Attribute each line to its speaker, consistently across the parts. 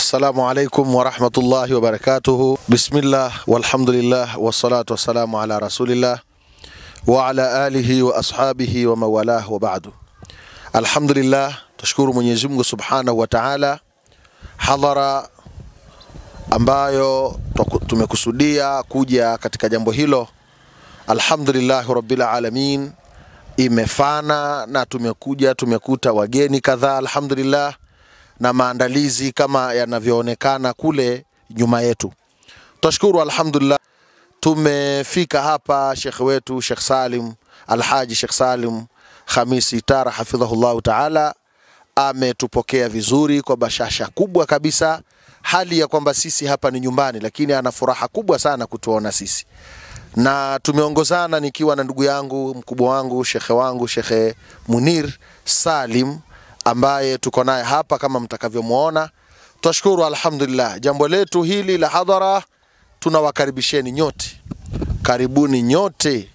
Speaker 1: Assalamu alaikum warahmatullahi wabarakatuhu. Bismillah walhamdulillah wassalatu wassalamu ala rasulillah wa ala alihi wa ashabihi wa mawalah wa ba'du. Alhamdulillah, tashukuru Mwenyezi Mungu subhanahu wa Ta'ala. Hadhara ambayo tumekusudia kuja katika jambo hilo, alhamdulillahi rabbil alamin, imefana na tumekuja tumekuta wageni kadhaa alhamdulillah na maandalizi kama yanavyoonekana kule nyuma yetu. Tashukuru, alhamdulillah, tumefika hapa. Shekhe wetu Shekh Salim Alhaji Shekh Salim Khamisi Tara hafidhahullahu taala ametupokea vizuri kwa bashasha kubwa kabisa, hali ya kwamba sisi hapa ni nyumbani, lakini ana furaha kubwa sana kutuona sisi, na tumeongozana nikiwa na ndugu yangu mkubwa wangu shekhe wangu Shekhe Munir Salim ambaye tuko naye hapa kama mtakavyomwona. Twashukuru alhamdulillah. Jambo letu hili la hadhara tunawakaribisheni nyote, karibuni nyote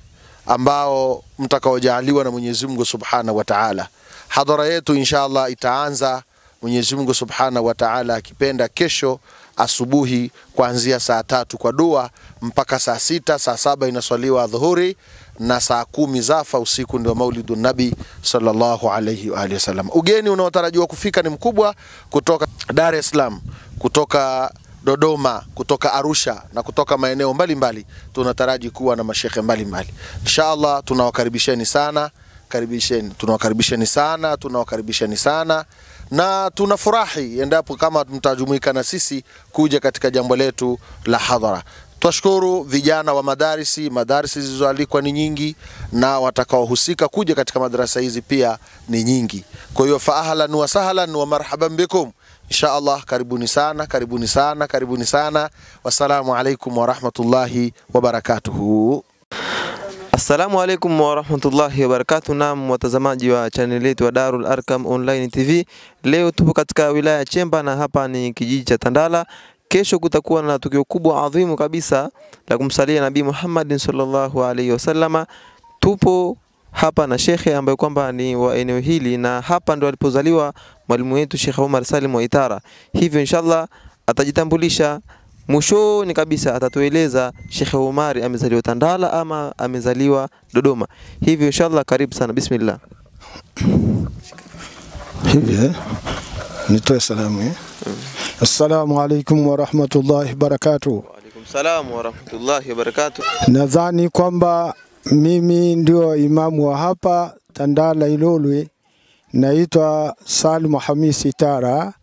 Speaker 1: ambao mtakaojaliwa na Mwenyezi Mungu Subhanahu wa Ta'ala. Hadhara yetu inshallah itaanza Mwenyezi Mungu Subhanahu wa Ta'ala akipenda kesho asubuhi kuanzia saa tatu kwa dua mpaka saa sita, saa saba inaswaliwa dhuhuri na saa kumi zafa usiku ndio maulidu nabi sallallahu alayhi wa alihi wasallam. Ugeni unaotarajiwa kufika ni mkubwa kutoka Dar es Salaam, kutoka Dodoma, kutoka Arusha na kutoka maeneo mbalimbali. Tunataraji kuwa na mashehe mbalimbali inshaallah. Tunawakaribisheni sana, karibisheni, tunawakaribisheni sana, tunawakaribisheni sana na tunafurahi endapo kama mtajumuika na sisi kuja katika jambo letu la hadhara. Twashukuru vijana wa madarisi, madarisi zilizoalikwa ni nyingi na watakaohusika kuja katika madarasa hizi pia ni nyingi. Kwa hiyo fa ahlan wa sahlan wa marhaban bikum. Insha Allah, karibuni sana, karibuni sana, karibuni sana. Wassalamu alaikum warahmatullahi
Speaker 2: wabarakatuhu. Assalamu alaikum warahmatullahi wabarakatuh. na watazamaji wa chaneli yetu ya Darul Arkam Online TV, leo tupo katika wilaya ya Chemba na hapa ni kijiji cha Tandala kesho kutakuwa na tukio kubwa adhimu kabisa la kumsalia Nabii Muhammad sallallahu alaihi wasallama. Tupo hapa na shekhe ambaye kwamba ni wa eneo hili na hapa ndo alipozaliwa mwalimu wetu Sheikh Omar Salim wa Itara. Hivyo inshallah atajitambulisha mwishoni kabisa, atatueleza Sheikh Omar amezaliwa Tandala ama amezaliwa Dodoma. Hivyo inshallah, karibu sana, bismillah.
Speaker 3: Hivi eh, nitoe salamu eh? Mm. Assalamu alaikum warahmatullahi wabarakatuh.
Speaker 2: Salamu
Speaker 3: Nadhani kwamba mimi ndio imamu wa hapa Tandala Ilolwe, naitwa Salmu Hamisi Tara.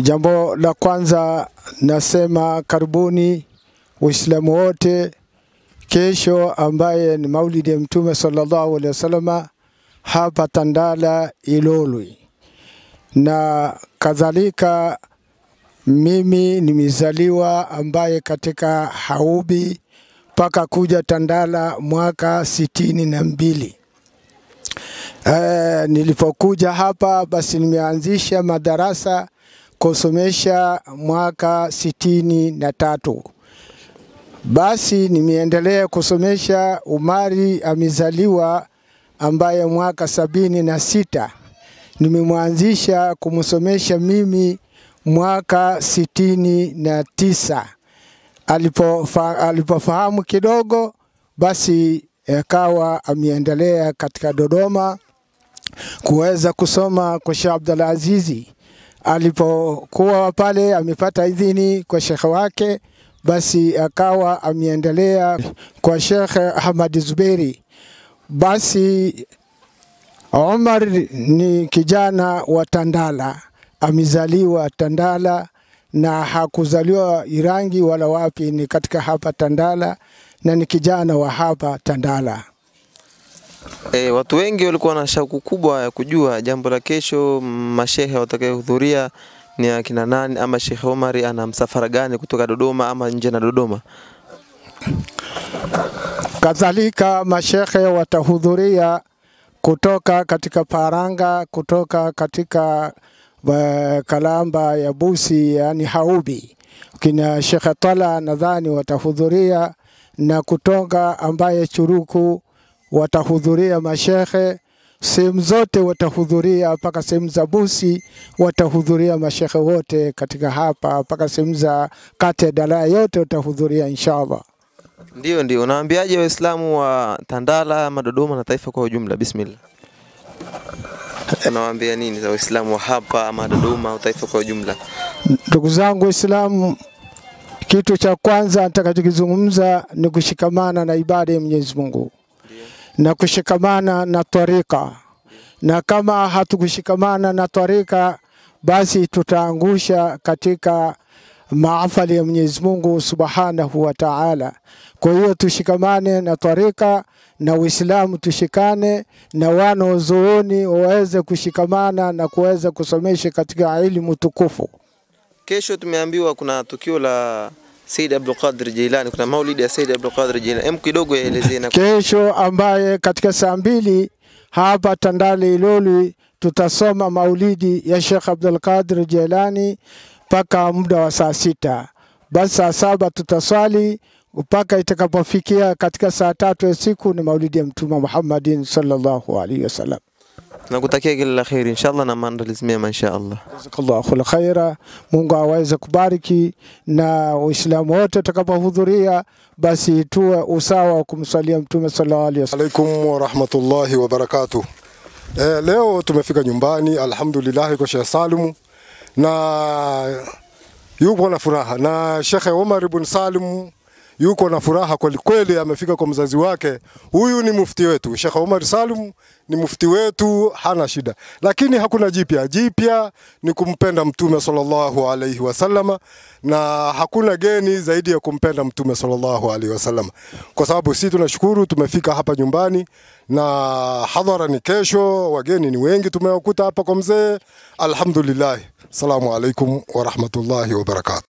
Speaker 3: Jambo la kwanza nasema karibuni Waislamu wote kesho, ambaye ni maulidi ya Mtume sallallahu alaihi wasallam hapa Tandala Ilolwe na kadhalika. Mimi nimezaliwa ambaye katika Haubi mpaka kuja Tandala mwaka sitini na mbili. E, nilipokuja hapa basi nimeanzisha madarasa kusomesha mwaka sitini na tatu. Basi nimeendelea kusomesha. Umari amezaliwa ambaye mwaka sabini na sita nimemwanzisha kumsomesha mimi mwaka sitini na tisa. Alipofa, alipofahamu kidogo basi akawa ameendelea katika Dodoma kuweza kusoma kwa Sheikh Abdul Azizi. Alipokuwa pale amepata idhini kwa shekhe wake, basi akawa ameendelea kwa Sheikh Ahmad Zuberi. Basi Omar ni kijana wa Tandala, amezaliwa Tandala na hakuzaliwa Irangi wala wapi, ni katika hapa Tandala na ni kijana wa hapa Tandala.
Speaker 2: E, watu wengi walikuwa na shauku kubwa ya kujua jambo la kesho, mashehe watakayehudhuria ni akina nani, ama Sheikh Omari ana msafara gani kutoka Dodoma ama nje na Dodoma.
Speaker 3: Kadhalika mashehe watahudhuria kutoka katika Paranga, kutoka katika eh, Kalamba ya Busi, yani Haubi. Kina shekhe Tala nadhani watahudhuria na kutoka ambaye Churuku watahudhuria mashehe sehemu zote watahudhuria, mpaka sehemu za Busi watahudhuria mashekhe wote katika hapa, mpaka sehemu za kati ya dalaya yote watahudhuria inshallah.
Speaker 2: Ndio, ndio. Unaambiaje Waislamu wa Tandala ama Dodoma na taifa kwa ujumla? Bismillah. Unawaambia nini za Waislamu wa hapa ama Dodoma au taifa kwa ujumla?
Speaker 3: Ndugu zangu Waislamu, kitu cha kwanza nitakachokizungumza ni kushikamana na ibada ya Mwenyezi Mungu na kushikamana na tarika na kama hatukushikamana na tarika basi tutaangusha katika maafali ya Mwenyezi Mungu Subhanahu wa Ta'ala. Kwa hiyo tushikamane na tarika na Uislamu, tushikane na wana wanazuoni waweze kushikamana na kuweza kusomesha katika elimu tukufu.
Speaker 2: Kesho tumeambiwa kuna tukio la Said Abdul Qadir Jilani, kuna maulidi ya Said Abdul Qadir Jilani. Hem, kidogo yaelezee na
Speaker 3: kesho, ambaye katika saa mbili hapa Tandale Ilolwi tutasoma maulidi ya Sheikh Abdul Qadir Jilani mpaka muda wa saa sita. Basi saa saba tutaswali mpaka itakapofikia katika saa tatu ya siku ni maulidi ya Mtume Muhammadin sallallahu alaihi wasallam.
Speaker 2: Tunakutakia kila la kheri inshallah na maandalizi mema inshallah.
Speaker 3: Jazakallahu khaira. Mungu aweze kubariki na Uislamu wote utakapohudhuria, basi tuwe usawa wa kumswalia Mtume sallallahu alaihi wasallam. Alaikum warahmatullahi wabarakatuh. Eh, leo tumefika nyumbani alhamdulillah kwa Sheikh Salumu na yupo na furaha na Shekhe Omar ibn Salim yuko na furaha kwelikweli, amefika kwa mzazi wake. Huyu ni mufti wetu Sheikh Omar Salum, ni mufti wetu, hana shida. Lakini hakuna jipya. Jipya ni kumpenda Mtume sallallahu alaihi wasallam, na hakuna geni zaidi ya kumpenda Mtume sallallahu alaihi wasallam, kwa sababu si tunashukuru tumefika hapa nyumbani na hadhara ni kesho, wageni ni wengi tumewakuta hapa kwa mzee. Alhamdulillah, salamu alaikum wa barakatuh.